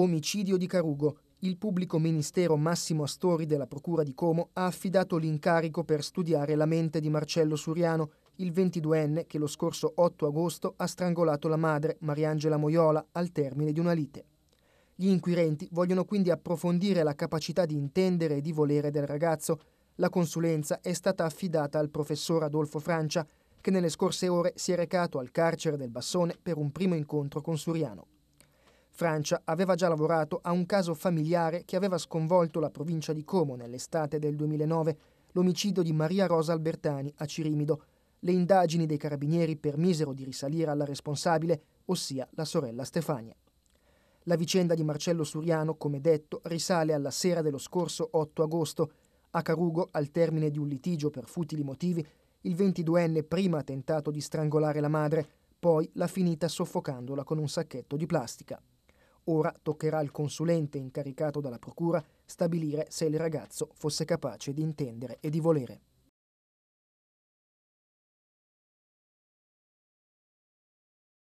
Omicidio di Carugo. Il pubblico ministero Massimo Astori della Procura di Como ha affidato l'incarico per studiare la mente di Marcello Suriano, il 22enne che lo scorso 8 agosto ha strangolato la madre, Mariangela Moiola, al termine di una lite. Gli inquirenti vogliono quindi approfondire la capacità di intendere e di volere del ragazzo. La consulenza è stata affidata al professor Adolfo Francia, che nelle scorse ore si è recato al carcere del Bassone per un primo incontro con Suriano. Francia aveva già lavorato a un caso familiare che aveva sconvolto la provincia di Como nell'estate del 2009, l'omicidio di Maria Rosa Albertani a Cirimido. Le indagini dei carabinieri permisero di risalire alla responsabile, ossia la sorella Stefania. La vicenda di Marcello Suriano, come detto, risale alla sera dello scorso 8 agosto. A Carugo, al termine di un litigio per futili motivi, il 22enne prima ha tentato di strangolare la madre, poi l'ha finita soffocandola con un sacchetto di plastica. Ora toccherà al consulente incaricato dalla procura stabilire se il ragazzo fosse capace di intendere e di volere.